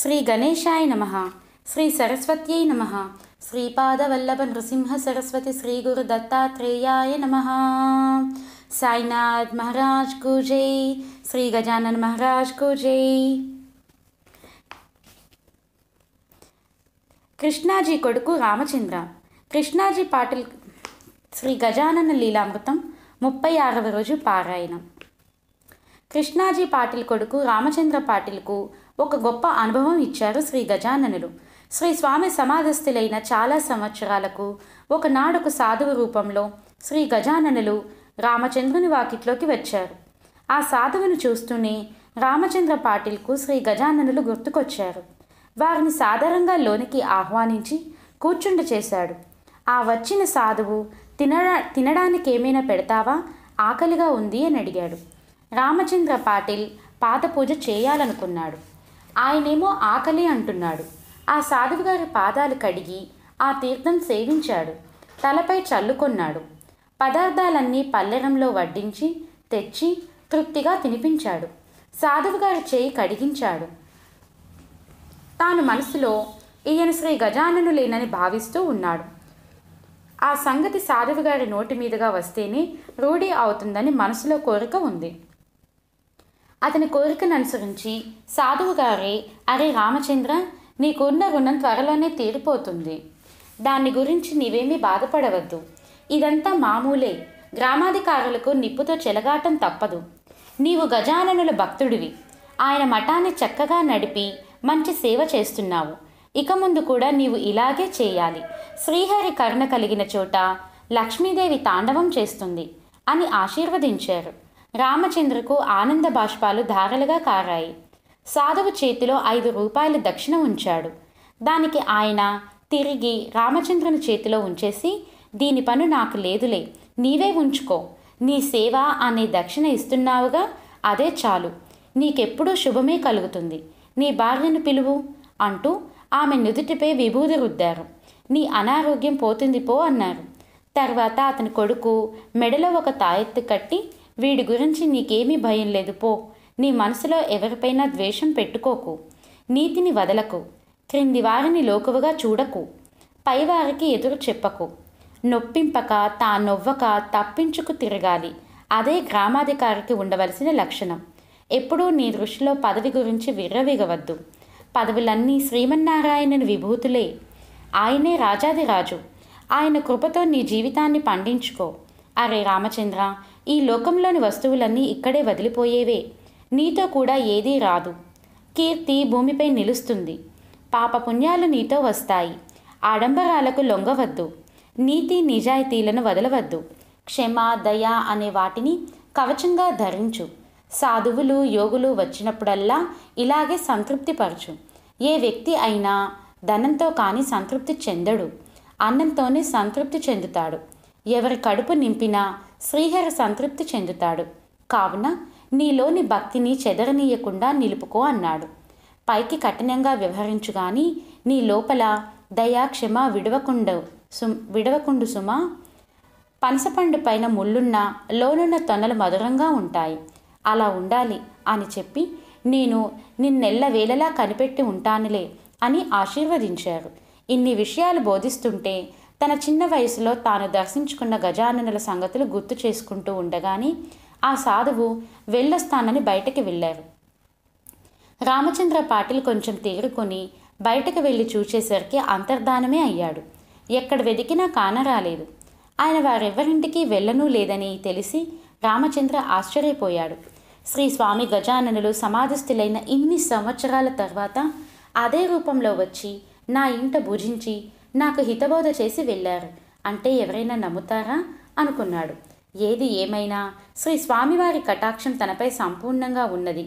శ్రీ గణేశాయ నమ శ్రీ సరస్వత్యై నమ శ్రీపాదవల్లభ నృసింహ సరస్వతి శ్రీ గురు దత్తాత్రేయాయ నమ సాయినాథ్ మహారాజ్ కు శ్రీ గజానన్ మహారాజ్ కు కృష్ణాజీ కొడుకు రామచంద్ర కృష్ణాజీ పాటిల్ శ్రీ గజానన లీలామృతం ముప్పై ఆరవ రోజు పారాయణం కృష్ణాజీ పాటిల్ కొడుకు రామచంద్ర పాటిల్కు ఒక గొప్ప అనుభవం ఇచ్చారు శ్రీ గజాననులు శ్రీ స్వామి సమాధస్థులైన చాలా సంవత్సరాలకు ఒకనాడొక సాధువు రూపంలో శ్రీ గజాననులు రామచంద్రుని వాకిట్లోకి వచ్చారు ఆ సాధువును చూస్తూనే రామచంద్ర పాటిల్కు శ్రీ గజాననులు గుర్తుకొచ్చారు వారిని సాధారణంగా లోనికి ఆహ్వానించి కూర్చుండి చేశాడు ఆ వచ్చిన సాధువు తినడా తినడానికి ఏమైనా పెడతావా ఆకలిగా ఉంది అని అడిగాడు రామచంద్ర పాటిల్ పాత పూజ చేయాలనుకున్నాడు ఆయనేమో ఆకలి అంటున్నాడు ఆ గారి పాదాలు కడిగి ఆ తీర్థం సేవించాడు తలపై చల్లుకొన్నాడు పదార్థాలన్నీ పల్లెరంలో వడ్డించి తెచ్చి తృప్తిగా తినిపించాడు సాధువుగారి చేయి కడిగించాడు తాను మనసులో ఈయన శ్రీ గజానను లేనని భావిస్తూ ఉన్నాడు ఆ సంగతి సాధువుగారి నోటి మీదుగా వస్తేనే రూఢీ అవుతుందని మనసులో కోరిక ఉంది అతని కోరికను అనుసరించి సాధువు గారే అరే రామచంద్ర నీకున్న రుణం త్వరలోనే తీరిపోతుంది దాన్ని గురించి నీవేమీ బాధపడవద్దు ఇదంతా మామూలే గ్రామాధికారులకు నిప్పుతో చెలగాటం తప్పదు నీవు గజాననుల భక్తుడివి ఆయన మఠాన్ని చక్కగా నడిపి మంచి సేవ చేస్తున్నావు ఇక ముందు కూడా నీవు ఇలాగే చేయాలి శ్రీహరి కరుణ కలిగిన చోట లక్ష్మీదేవి తాండవం చేస్తుంది అని ఆశీర్వదించారు రామచంద్రకు ఆనంద బాష్పాలు ధారలుగా కారాయి సాధువు చేతిలో ఐదు రూపాయల దక్షిణ ఉంచాడు దానికి ఆయన తిరిగి రామచంద్రుని చేతిలో ఉంచేసి దీని పను నాకు లేదులే నీవే ఉంచుకో నీ సేవ అనే దక్షిణ ఇస్తున్నావుగా అదే చాలు నీకెప్పుడూ శుభమే కలుగుతుంది నీ భార్యను పిలువు అంటూ ఆమె నుదుటిపై విభూది రుద్దారు నీ అనారోగ్యం పోతుంది పో అన్నారు తర్వాత అతని కొడుకు మెడలో ఒక తాయెత్తు కట్టి వీడి గురించి నీకేమీ భయం లేదు పో నీ మనసులో ఎవరిపైనా ద్వేషం పెట్టుకోకు నీతిని వదలకు క్రింది వారిని లోకువగా చూడకు పైవారికి ఎదురు చెప్పకు నొప్పింపక తా నొవ్వక తప్పించుకు తిరగాలి అదే గ్రామాధికారికి ఉండవలసిన లక్షణం ఎప్పుడూ నీ దృష్టిలో పదవి గురించి విర్రవీగవద్దు పదవులన్నీ శ్రీమన్నారాయణని విభూతులే ఆయనే రాజాది రాజు ఆయన కృపతో నీ జీవితాన్ని పండించుకో అరే రామచంద్ర ఈ లోకంలోని వస్తువులన్నీ ఇక్కడే వదిలిపోయేవే నీతో కూడా ఏదీ రాదు కీర్తి భూమిపై నిలుస్తుంది పాపపుణ్యాలు నీతో వస్తాయి ఆడంబరాలకు లొంగవద్దు నీతి నిజాయితీలను వదలవద్దు క్షమ దయ అనే వాటిని కవచంగా ధరించు సాధువులు యోగులు వచ్చినప్పుడల్లా ఇలాగే సంతృప్తిపరచు ఏ వ్యక్తి అయినా ధనంతో కానీ సంతృప్తి చెందడు అన్నంతోనే సంతృప్తి చెందుతాడు ఎవరి కడుపు నింపినా శ్రీహరి సంతృప్తి చెందుతాడు కావున నీలోని భక్తిని చెదరనీయకుండా నిలుపుకో అన్నాడు పైకి కఠినంగా వ్యవహరించుగాని నీ లోపల దయాక్షమ విడవకుండు సు విడవకుండు సుమా పనసపండు పైన ముళ్ళున్న లోనున్న తొనలు మధురంగా ఉంటాయి అలా ఉండాలి అని చెప్పి నేను నిన్నెల్ల వేలలా కనిపెట్టి ఉంటానులే అని ఆశీర్వదించారు ఇన్ని విషయాలు బోధిస్తుంటే తన చిన్న వయసులో తాను దర్శించుకున్న గజాననుల సంగతులు గుర్తు చేసుకుంటూ ఉండగాని ఆ సాధువు వెళ్ళొస్తానని బయటకి వెళ్ళారు రామచంద్ర పాటిల్ కొంచెం తీరుకొని బయటకు వెళ్ళి చూచేసరికి అంతర్ధానమే అయ్యాడు ఎక్కడ వెతికినా కానరాలేదు ఆయన వారెవ్వరింటికి వెళ్ళనూ లేదని తెలిసి రామచంద్ర ఆశ్చర్యపోయాడు శ్రీ స్వామి గజాననులు సమాధిస్థులైన ఇన్ని సంవత్సరాల తర్వాత అదే రూపంలో వచ్చి నా ఇంట భుజించి నాకు హితబోధ చేసి వెళ్ళారు అంటే ఎవరైనా నమ్ముతారా అనుకున్నాడు ఏది ఏమైనా శ్రీ స్వామివారి కటాక్షం తనపై సంపూర్ణంగా ఉన్నది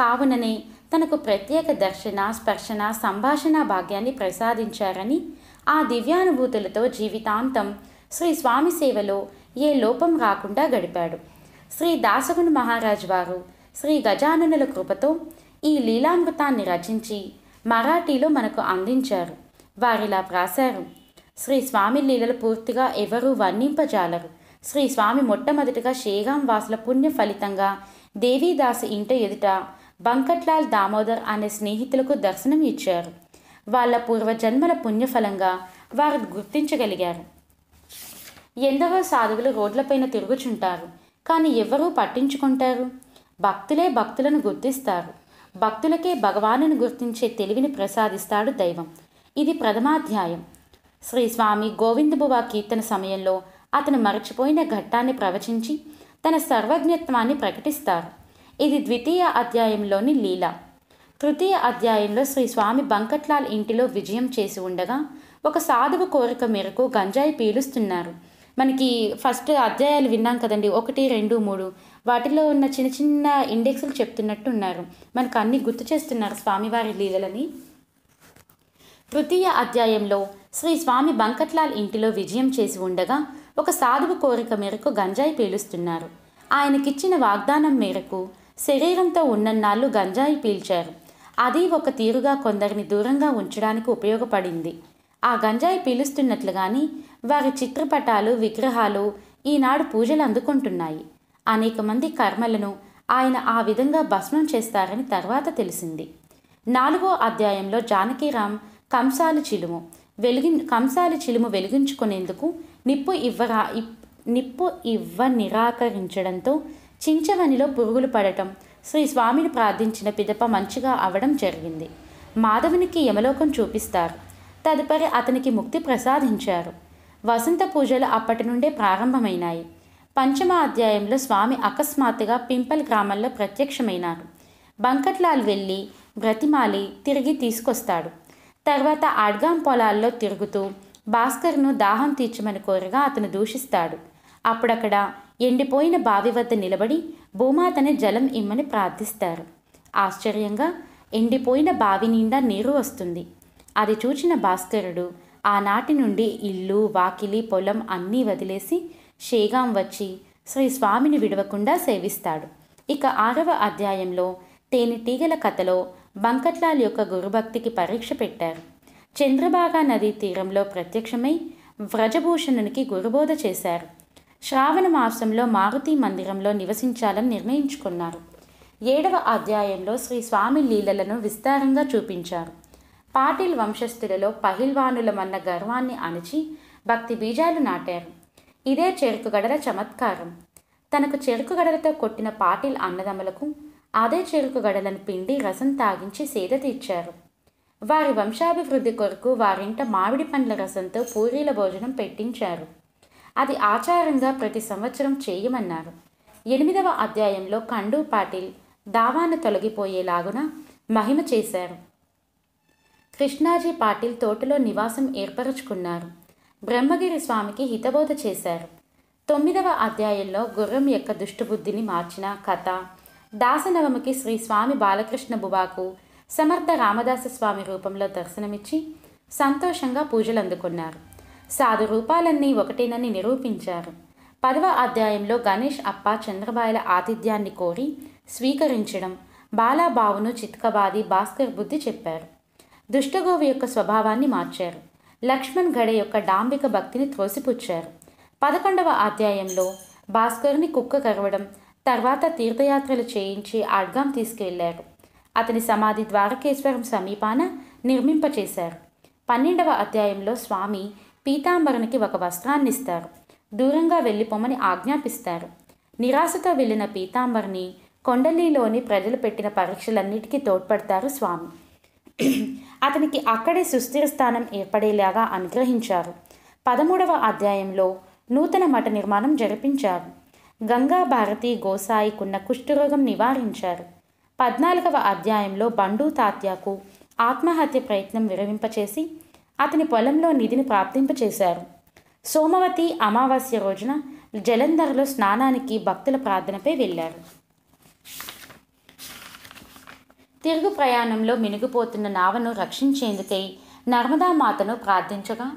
కావుననే తనకు ప్రత్యేక దర్శన స్పర్శన సంభాషణ భాగ్యాన్ని ప్రసాదించారని ఆ దివ్యానుభూతులతో జీవితాంతం శ్రీ స్వామి సేవలో ఏ లోపం రాకుండా గడిపాడు శ్రీ దాసగుని మహారాజ్ వారు శ్రీ గజానుల కృపతో ఈ లీలామృతాన్ని రచించి మరాఠీలో మనకు అందించారు వారిలా వ్రాశారు శ్రీ స్వామి లీలలు పూర్తిగా ఎవరూ వర్ణింపజాలరు శ్రీ స్వామి మొట్టమొదటిగా శ్రీగాం వాసుల పుణ్య ఫలితంగా దేవీదాసు ఇంట ఎదుట బంకట్లాల్ దామోదర్ అనే స్నేహితులకు దర్శనం ఇచ్చారు వాళ్ళ పూర్వజన్మల పుణ్యఫలంగా వారు గుర్తించగలిగారు ఎందరో సాధువులు రోడ్లపైన తిరుగుచుంటారు కానీ ఎవరూ పట్టించుకుంటారు భక్తులే భక్తులను గుర్తిస్తారు భక్తులకే భగవానుని గుర్తించే తెలివిని ప్రసాదిస్తాడు దైవం ఇది ప్రథమాధ్యాయం శ్రీ స్వామి గోవిందబువా కీర్తన సమయంలో అతను మరచిపోయిన ఘట్టాన్ని ప్రవచించి తన సర్వజ్ఞత్వాన్ని ప్రకటిస్తారు ఇది ద్వితీయ అధ్యాయంలోని లీల తృతీయ అధ్యాయంలో శ్రీ స్వామి బంకట్లాల్ ఇంటిలో విజయం చేసి ఉండగా ఒక సాధువు కోరిక మేరకు గంజాయి పీలుస్తున్నారు మనకి ఫస్ట్ అధ్యాయాలు విన్నాం కదండి ఒకటి రెండు మూడు వాటిలో ఉన్న చిన్న చిన్న ఇండెక్స్లు చెప్తున్నట్టు ఉన్నారు మనకు అన్నీ గుర్తు చేస్తున్నారు స్వామివారి లీలలని తృతీయ అధ్యాయంలో శ్రీ స్వామి బంకట్లాల్ ఇంటిలో విజయం చేసి ఉండగా ఒక సాధువు కోరిక మేరకు గంజాయి పీలుస్తున్నారు ఆయనకిచ్చిన వాగ్దానం మేరకు శరీరంతో ఉన్నన్నాళ్ళు గంజాయి పీల్చారు అది ఒక తీరుగా కొందరిని దూరంగా ఉంచడానికి ఉపయోగపడింది ఆ గంజాయి పీలుస్తున్నట్లుగాని వారి చిత్రపటాలు విగ్రహాలు ఈనాడు పూజలు అందుకుంటున్నాయి అనేక మంది కర్మలను ఆయన ఆ విధంగా భస్మం చేస్తారని తర్వాత తెలిసింది నాలుగో అధ్యాయంలో జానకీరామ్ కంసాలు చిలుము వెలిగి కంసాల చిలుము వెలిగించుకునేందుకు నిప్పు ఇవ్వరా నిప్పు ఇవ్వ నిరాకరించడంతో చించవనిలో పురుగులు పడటం శ్రీ స్వామిని ప్రార్థించిన పిదప మంచిగా అవడం జరిగింది మాధవునికి యమలోకం చూపిస్తారు తదుపరి అతనికి ముక్తి ప్రసాదించారు వసంత పూజలు అప్పటి నుండే ప్రారంభమైనాయి పంచమ అధ్యాయంలో స్వామి అకస్మాత్తుగా పింపల్ గ్రామంలో ప్రత్యక్షమైనారు బంకట్లాల్ వెళ్ళి బ్రతిమాలి తిరిగి తీసుకొస్తాడు తర్వాత అడ్గాం పొలాల్లో తిరుగుతూ భాస్కర్ను దాహం తీర్చమని కోరగా అతను దూషిస్తాడు అప్పుడక్కడ ఎండిపోయిన బావి వద్ద నిలబడి భూమాతని జలం ఇమ్మని ప్రార్థిస్తారు ఆశ్చర్యంగా ఎండిపోయిన బావి నిండా నీరు వస్తుంది అది చూచిన భాస్కరుడు ఆనాటి నుండి ఇల్లు వాకిలి పొలం అన్నీ వదిలేసి షేగాం వచ్చి శ్రీ స్వామిని విడవకుండా సేవిస్తాడు ఇక ఆరవ అధ్యాయంలో తేనెటీగల కథలో బంకట్లాల్ యొక్క గురుభక్తికి పరీక్ష పెట్టారు చంద్రభాగా నదీ తీరంలో ప్రత్యక్షమై వ్రజభూషణునికి గురుబోధ చేశారు శ్రావణ మాసంలో మారుతి మందిరంలో నివసించాలని నిర్ణయించుకున్నారు ఏడవ అధ్యాయంలో శ్రీ స్వామి లీలలను విస్తారంగా చూపించారు పాటిల్ వంశస్థులలో పహిల్వానులమన్న గర్వాన్ని అణచి భక్తి బీజాలు నాటారు ఇదే చెరుకుగడల చమత్కారం తనకు చెరుకుగడలతో కొట్టిన పాటిల్ అన్నదమ్ములకు అదే చెరుకు గడలను పిండి రసం తాగించి సేద తీర్చారు వారి వంశాభివృద్ధి కొరకు వారింట మామిడి పండ్ల రసంతో పూరీల భోజనం పెట్టించారు అది ఆచారంగా ప్రతి సంవత్సరం చేయమన్నారు ఎనిమిదవ అధ్యాయంలో కండు పాటిల్ దావాను తొలగిపోయేలాగున మహిమ చేశారు కృష్ణాజీ పాటిల్ తోటలో నివాసం ఏర్పరచుకున్నారు బ్రహ్మగిరి స్వామికి హితబోధ చేశారు తొమ్మిదవ అధ్యాయంలో గుర్రం యొక్క దుష్టబుద్ధిని మార్చిన కథ దాసనవమికి శ్రీ స్వామి బాలకృష్ణ బుబాకు సమర్థ రామదాస స్వామి రూపంలో దర్శనమిచ్చి సంతోషంగా పూజలు అందుకున్నారు సాధు రూపాలన్నీ ఒకటేనని నిరూపించారు పదవ అధ్యాయంలో గణేష్ అప్ప చంద్రబాయల ఆతిథ్యాన్ని కోరి స్వీకరించడం బాలాబావును చిత్కబాది భాస్కర్ బుద్ధి చెప్పారు దుష్టగోవి యొక్క స్వభావాన్ని మార్చారు లక్ష్మణ్ ఘడే యొక్క డాంబిక భక్తిని త్రోసిపుచ్చారు పదకొండవ అధ్యాయంలో భాస్కర్ని కుక్క కరవడం తర్వాత తీర్థయాత్రలు చేయించి ఆడ్గాం తీసుకెళ్లారు అతని సమాధి ద్వారకేశ్వరం సమీపాన నిర్మింపచేశారు పన్నెండవ అధ్యాయంలో స్వామి పీతాంబరునికి ఒక వస్త్రాన్నిస్తారు దూరంగా వెళ్ళిపోమని ఆజ్ఞాపిస్తారు నిరాశతో వెళ్ళిన పీతాంబరిని కొండలీలోని ప్రజలు పెట్టిన పరీక్షలన్నిటికీ తోడ్పడతారు స్వామి అతనికి అక్కడే సుస్థిర స్థానం ఏర్పడేలాగా అనుగ్రహించారు పదమూడవ అధ్యాయంలో నూతన మఠ నిర్మాణం జరిపించారు గంగాభారతి గోసాయికున్న కుష్ఠరోగం నివారించారు పద్నాలుగవ అధ్యాయంలో బండు తాత్యాకు ఆత్మహత్య ప్రయత్నం విరమింపచేసి అతని పొలంలో నిధిని ప్రాప్తింపచేశారు సోమవతి అమావాస్య రోజున జలంధర్లో స్నానానికి భక్తుల ప్రార్థనపై వెళ్ళారు తిరుగు ప్రయాణంలో మినిగిపోతున్న నావను రక్షించేందుకై నర్మదామాతను ప్రార్థించగా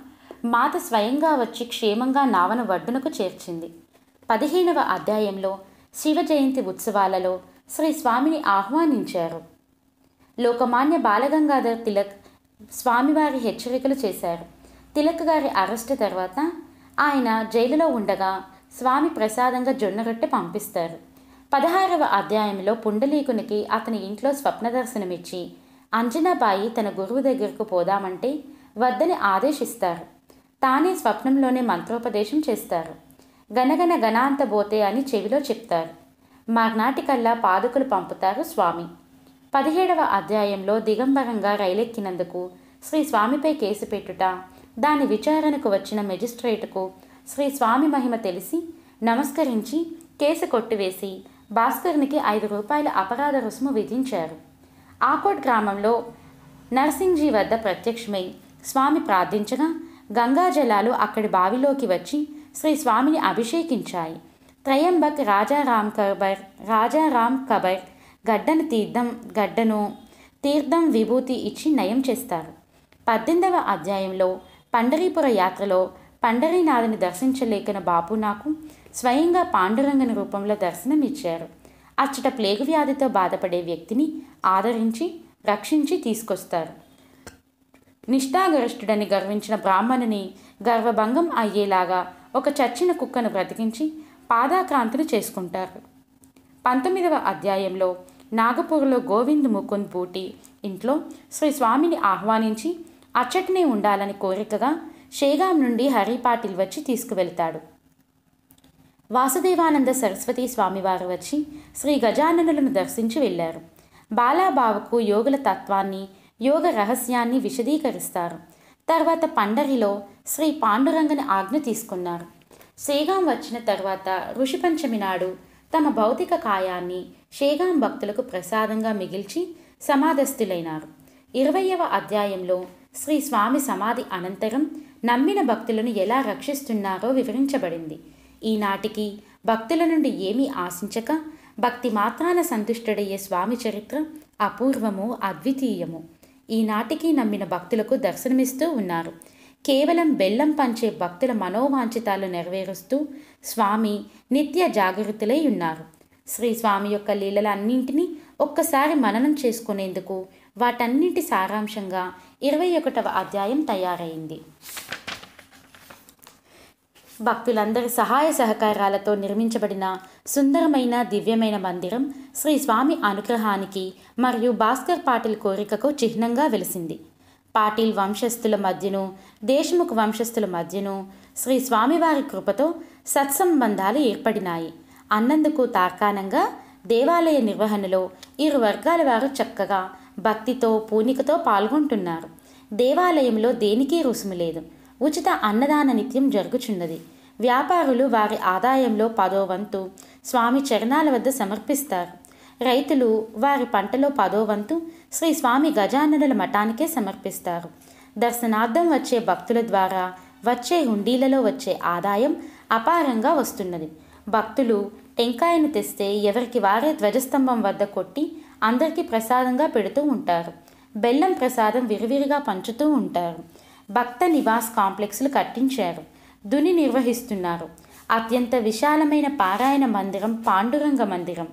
మాత స్వయంగా వచ్చి క్షేమంగా నావను వడ్డునకు చేర్చింది పదిహేనవ అధ్యాయంలో శివ జయంతి ఉత్సవాలలో శ్రీ స్వామిని ఆహ్వానించారు లోకమాన్య బాలగంగాధర్ తిలక్ స్వామివారి హెచ్చరికలు చేశారు తిలక్ గారి అరెస్ట్ తర్వాత ఆయన జైలులో ఉండగా స్వామి ప్రసాదంగా జొన్నరొట్టె పంపిస్తారు పదహారవ అధ్యాయంలో పుండలీకునికి అతని ఇంట్లో స్వప్న దర్శనమిచ్చి అంజనాబాయి తన గురువు దగ్గరకు పోదామంటే వద్దని ఆదేశిస్తారు తానే స్వప్నంలోనే మంత్రోపదేశం చేస్తారు గనగన గణాంత బోతే అని చెవిలో చెప్తారు మర్నాటికల్లా పాదుకులు పంపుతారు స్వామి పదిహేడవ అధ్యాయంలో దిగంబరంగా రైలెక్కినందుకు శ్రీ స్వామిపై కేసు పెట్టుట దాని విచారణకు వచ్చిన మెజిస్ట్రేటుకు శ్రీ స్వామి మహిమ తెలిసి నమస్కరించి కేసు కొట్టివేసి భాస్కర్నికి ఐదు రూపాయల అపరాధ రుసుము విధించారు ఆకోట్ గ్రామంలో నర్సింగ్జీ వద్ద ప్రత్యక్షమై స్వామి ప్రార్థించగా గంగాజలాలు అక్కడి బావిలోకి వచ్చి శ్రీ స్వామిని అభిషేకించాయి త్రయంబక్ రాజా రామ్ కబర్ రాజా రామ్ కబర్ గడ్డను తీర్థం గడ్డను తీర్థం విభూతి ఇచ్చి నయం చేస్తారు పద్దెనిమిదవ అధ్యాయంలో పండరీపుర యాత్రలో పండరీనాథని దర్శించలేకన బాపు నాకు స్వయంగా పాండురంగని రూపంలో దర్శనం ఇచ్చారు అచ్చట ప్లేగు వ్యాధితో బాధపడే వ్యక్తిని ఆదరించి రక్షించి తీసుకొస్తారు నిష్ఠాగరిష్ఠుడని గర్వించిన బ్రాహ్మణుని గర్వభంగం అయ్యేలాగా ఒక చచ్చిన కుక్కను బ్రతికించి పాదాక్రాంతులు చేసుకుంటారు పంతొమ్మిదవ అధ్యాయంలో నాగపూర్లో గోవింద్ ముకుంద్ బూటి ఇంట్లో శ్రీ స్వామిని ఆహ్వానించి అచ్చటినే ఉండాలని కోరికగా షేగాం నుండి హరిపాటిల్ వచ్చి తీసుకువెళ్తాడు వాసుదేవానంద సరస్వతి స్వామివారు వచ్చి శ్రీ గజాననులను దర్శించి వెళ్ళారు బాలాబావుకు యోగుల తత్వాన్ని యోగ రహస్యాన్ని విశదీకరిస్తారు తర్వాత పండరిలో శ్రీ పాండురంగని ఆజ్ఞ తీసుకున్నారు శ్రీగాం వచ్చిన తర్వాత ఋషిపంచమి నాడు తమ భౌతిక కాయాన్ని శ్రీగాం భక్తులకు ప్రసాదంగా మిగిల్చి సమాధస్థులైనారు ఇరవయవ అధ్యాయంలో శ్రీ స్వామి సమాధి అనంతరం నమ్మిన భక్తులను ఎలా రక్షిస్తున్నారో వివరించబడింది ఈనాటికి భక్తుల నుండి ఏమీ ఆశించక భక్తి మాత్రాన సంతుష్టుడయ్యే స్వామి చరిత్ర అపూర్వము అద్వితీయము ఈనాటికి నమ్మిన భక్తులకు దర్శనమిస్తూ ఉన్నారు కేవలం బెల్లం పంచే భక్తుల మనోవాంఛితాలు నెరవేరుస్తూ స్వామి నిత్య జాగృతులై ఉన్నారు శ్రీ స్వామి యొక్క లీలలన్నింటినీ ఒక్కసారి మననం చేసుకునేందుకు వాటన్నింటి సారాంశంగా ఇరవై ఒకటవ అధ్యాయం తయారైంది భక్తులందరి సహాయ సహకారాలతో నిర్మించబడిన సుందరమైన దివ్యమైన మందిరం శ్రీ స్వామి అనుగ్రహానికి మరియు భాస్కర్ పాటిల్ కోరికకు చిహ్నంగా వెలిసింది పాటిల్ వంశస్థుల మధ్యను దేశముఖ్ వంశస్థుల మధ్యను శ్రీ స్వామివారి కృపతో సత్సంబంధాలు ఏర్పడినాయి అన్నందుకు తార్కాణంగా దేవాలయ నిర్వహణలో ఇరు వర్గాల వారు చక్కగా భక్తితో పూనికతో పాల్గొంటున్నారు దేవాలయంలో దేనికి రుసుము లేదు ఉచిత అన్నదాన నిత్యం జరుగుచున్నది వ్యాపారులు వారి ఆదాయంలో పదో వంతు స్వామి చరణాల వద్ద సమర్పిస్తారు రైతులు వారి పంటలో పదో వంతు శ్రీ స్వామి గజానందల మఠానికే సమర్పిస్తారు దర్శనార్థం వచ్చే భక్తుల ద్వారా వచ్చే హుండీలలో వచ్చే ఆదాయం అపారంగా వస్తున్నది భక్తులు టెంకాయను తెస్తే ఎవరికి వారే ధ్వజస్తంభం వద్ద కొట్టి అందరికీ ప్రసాదంగా పెడుతూ ఉంటారు బెల్లం ప్రసాదం విరివిరిగా పంచుతూ ఉంటారు భక్త నివాస్ కాంప్లెక్స్లు కట్టించారు దుని నిర్వహిస్తున్నారు అత్యంత విశాలమైన పారాయణ మందిరం పాండురంగ మందిరం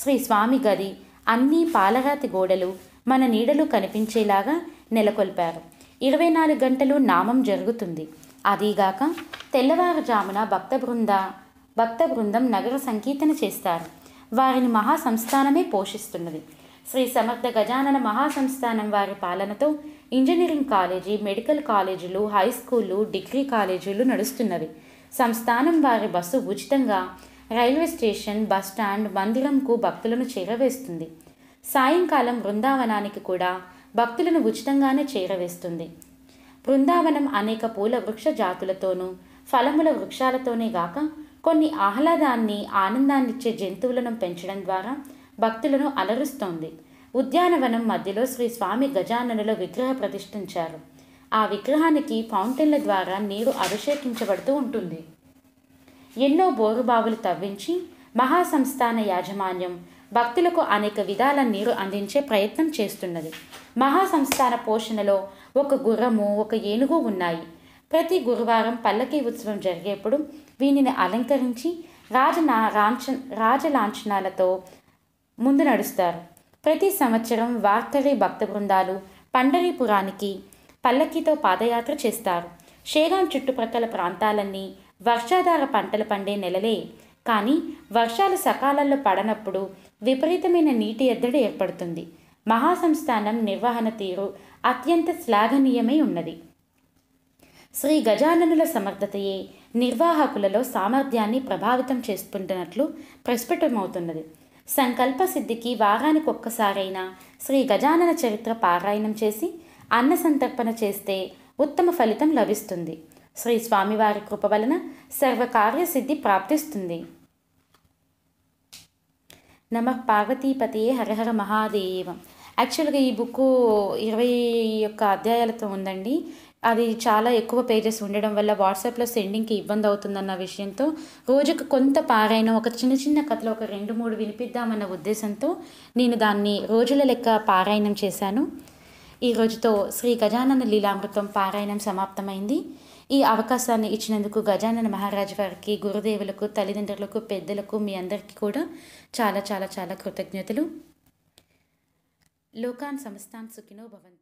శ్రీ స్వామి గది అన్నీ పాలరాతి గోడలు మన నీడలు కనిపించేలాగా నెలకొల్పారు ఇరవై నాలుగు గంటలు నామం జరుగుతుంది అదీగాక తెల్లవారుజామున భక్త బృంద భక్త బృందం నగర సంకీర్తన చేస్తారు వారిని మహాసంస్థానమే పోషిస్తున్నది శ్రీ సమర్థ గజానన మహాసంస్థానం వారి పాలనతో ఇంజనీరింగ్ కాలేజీ మెడికల్ కాలేజీలు హై స్కూళ్ళు డిగ్రీ కాలేజీలు నడుస్తున్నవి సంస్థానం వారి బస్సు ఉచితంగా రైల్వే స్టేషన్ బస్ స్టాండ్ మందిరంకు భక్తులను చేరవేస్తుంది సాయంకాలం బృందావనానికి కూడా భక్తులను ఉచితంగానే చేరవేస్తుంది బృందావనం అనేక పూల వృక్ష జాతులతోనూ ఫలముల వృక్షాలతోనే గాక కొన్ని ఆహ్లాదాన్ని ఆనందాన్నిచ్చే జంతువులను పెంచడం ద్వారా భక్తులను అలరుస్తోంది ఉద్యానవనం మధ్యలో శ్రీ స్వామి గజాననలో విగ్రహ ప్రతిష్ఠించారు ఆ విగ్రహానికి ఫౌంటైన్ల ద్వారా నీరు అభిషేకించబడుతూ ఉంటుంది ఎన్నో బోరుబావులు తవ్వించి మహాసంస్థాన యాజమాన్యం భక్తులకు అనేక విధాల నీరు అందించే ప్రయత్నం చేస్తున్నది మహాసంస్థాన పోషణలో ఒక గుర్రము ఒక ఏనుగు ఉన్నాయి ప్రతి గురువారం పల్లకీ ఉత్సవం జరిగేప్పుడు వీనిని అలంకరించి రాజ రాంఛ రాజలాంఛనాలతో ముందు నడుస్తారు ప్రతి సంవత్సరం వార్కరి భక్త బృందాలు పండరీపురానికి పల్లకితో పాదయాత్ర చేస్తారు షేగాం చుట్టుప్రక్కల ప్రాంతాలన్నీ వర్షాధార పంటలు పండే నెలలే కానీ వర్షాలు సకాలంలో పడనప్పుడు విపరీతమైన నీటి ఎద్దడి ఏర్పడుతుంది మహాసంస్థానం నిర్వహణ తీరు అత్యంత శ్లాఘనీయమై ఉన్నది శ్రీ గజాననుల సమర్థతయే నిర్వాహకులలో సామర్థ్యాన్ని ప్రభావితం చేసుకుంటున్నట్లు ప్రస్ఫుటమవుతున్నది సంకల్ప సిద్ధికి వారానికి ఒక్కసారైనా శ్రీ గజానన చరిత్ర పారాయణం చేసి అన్న సంతర్పణ చేస్తే ఉత్తమ ఫలితం లభిస్తుంది శ్రీ స్వామివారి కృప వలన సర్వకార్యసిద్ధి ప్రాప్తిస్తుంది నమ పార్వతీపతియే హరహర మహాదేవం యాక్చువల్గా ఈ బుక్ ఇరవై యొక్క అధ్యాయాలతో ఉందండి అది చాలా ఎక్కువ పేజెస్ ఉండడం వల్ల వాట్సాప్లో సెండింగ్కి ఇబ్బంది అవుతుందన్న విషయంతో రోజుకు కొంత పారైన ఒక చిన్న చిన్న కథలు ఒక రెండు మూడు వినిపిద్దామన్న ఉద్దేశంతో నేను దాన్ని రోజుల లెక్క పారాయణం చేశాను ఈ రోజుతో శ్రీ గజానన లీలామృతం పారాయణం సమాప్తమైంది ఈ అవకాశాన్ని ఇచ్చినందుకు గజానన మహారాజు వారికి గురుదేవులకు తల్లిదండ్రులకు పెద్దలకు మీ అందరికీ కూడా చాలా చాలా చాలా కృతజ్ఞతలు లోకాన్ సంస్థాన్ సుఖినో భవన్